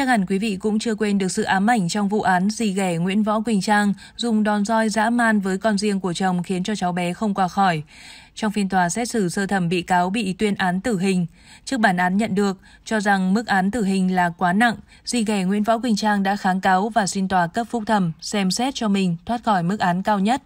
Chắc hẳn quý vị cũng chưa quên được sự ám ảnh trong vụ án dì ghẻ Nguyễn Võ Quỳnh Trang dùng đòn roi dã man với con riêng của chồng khiến cho cháu bé không qua khỏi. Trong phiên tòa xét xử sơ thẩm bị cáo bị tuyên án tử hình. Trước bản án nhận được, cho rằng mức án tử hình là quá nặng, dì ghẻ Nguyễn Võ Quỳnh Trang đã kháng cáo và xin tòa cấp phúc thẩm xem xét cho mình thoát khỏi mức án cao nhất.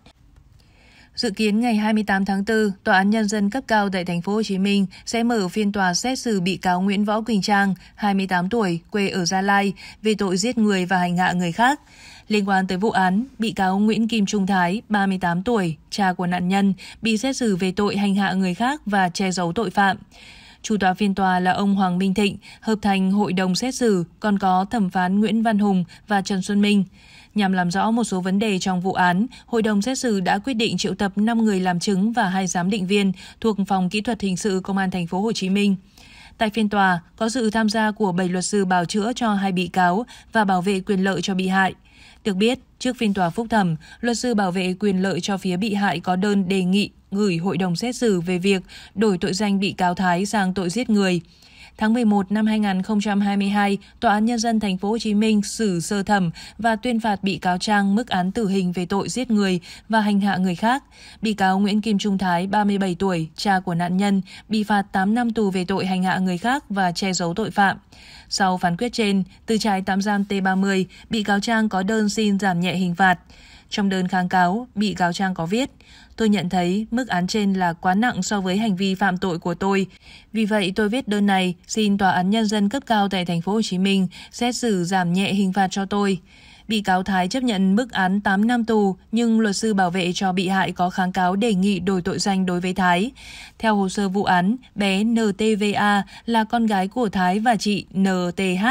Dự kiến ngày 28 tháng 4, Tòa án Nhân dân cấp cao tại Thành phố Hồ Chí Minh sẽ mở phiên tòa xét xử bị cáo Nguyễn Võ Quỳnh Trang, 28 tuổi, quê ở Gia Lai, về tội giết người và hành hạ người khác. Liên quan tới vụ án, bị cáo Nguyễn Kim Trung Thái, 38 tuổi, cha của nạn nhân, bị xét xử về tội hành hạ người khác và che giấu tội phạm. Chủ tọa phiên tòa là ông Hoàng Minh Thịnh, hợp thành hội đồng xét xử, còn có thẩm phán Nguyễn Văn Hùng và Trần Xuân Minh. Nhằm làm rõ một số vấn đề trong vụ án, hội đồng xét xử đã quyết định triệu tập 5 người làm chứng và hai giám định viên thuộc phòng kỹ thuật hình sự công an thành phố Hồ Chí Minh. Tại phiên tòa, có sự tham gia của 7 luật sư bào chữa cho hai bị cáo và bảo vệ quyền lợi cho bị hại. Được biết, trước phiên tòa phúc thẩm, luật sư bảo vệ quyền lợi cho phía bị hại có đơn đề nghị gửi hội đồng xét xử về việc đổi tội danh bị cáo Thái sang tội giết người tháng 11 năm 2022, Tòa án Nhân dân Thành phố Hồ Chí Minh xử sơ thẩm và tuyên phạt bị cáo Trang mức án tử hình về tội giết người và hành hạ người khác. Bị cáo Nguyễn Kim Trung Thái, 37 tuổi, cha của nạn nhân, bị phạt 8 năm tù về tội hành hạ người khác và che giấu tội phạm. Sau phán quyết trên, từ trại tạm giam T30, bị cáo Trang có đơn xin giảm nhẹ hình phạt. Trong đơn kháng cáo, bị cáo Trang có viết, Tôi nhận thấy mức án trên là quá nặng so với hành vi phạm tội của tôi. Vì vậy tôi viết đơn này xin tòa án nhân dân cấp cao tại thành phố Hồ Chí Minh xét xử giảm nhẹ hình phạt cho tôi. Bị cáo Thái chấp nhận mức án 8 năm tù, nhưng luật sư bảo vệ cho bị hại có kháng cáo đề nghị đổi tội danh đối với Thái. Theo hồ sơ vụ án, bé NTVA là con gái của Thái và chị NTH.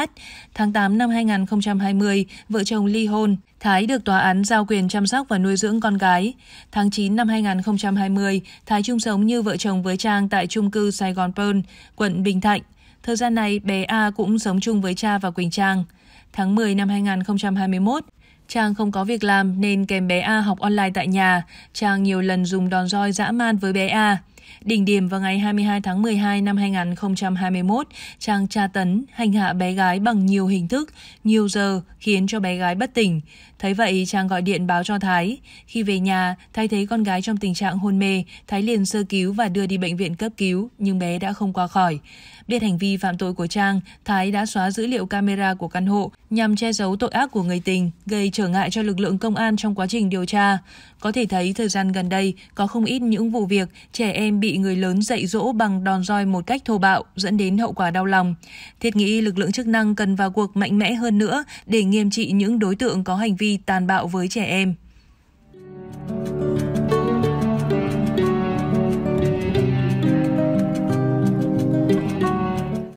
Tháng 8 năm 2020, vợ chồng ly hôn. Thái được tòa án giao quyền chăm sóc và nuôi dưỡng con gái. Tháng 9 năm 2020, Thái chung sống như vợ chồng với Trang tại chung cư Sài Gòn Pearl, quận Bình Thạnh. Thời gian này, bé A cũng sống chung với cha và Quỳnh Trang tháng 10 năm 2021. Trang không có việc làm nên kèm bé A học online tại nhà. Trang nhiều lần dùng đòn roi dã man với bé A. Đỉnh điểm vào ngày 22 tháng 12 năm 2021, Trang tra tấn, hành hạ bé gái bằng nhiều hình thức, nhiều giờ khiến cho bé gái bất tỉnh. Thấy vậy, Trang gọi điện báo cho Thái. Khi về nhà, Thái thấy con gái trong tình trạng hôn mê, Thái liền sơ cứu và đưa đi bệnh viện cấp cứu, nhưng bé đã không qua khỏi. Biết hành vi phạm tội của Trang, Thái đã xóa dữ liệu camera của căn hộ nhằm che giấu tội ác của người tình, gây trở ngại cho lực lượng công an trong quá trình điều tra. Có thể thấy thời gian gần đây có không ít những vụ việc trẻ em em bị người lớn dạy dỗ bằng đòn roi một cách thô bạo, dẫn đến hậu quả đau lòng. Thiết nghĩ lực lượng chức năng cần vào cuộc mạnh mẽ hơn nữa để nghiêm trị những đối tượng có hành vi tàn bạo với trẻ em.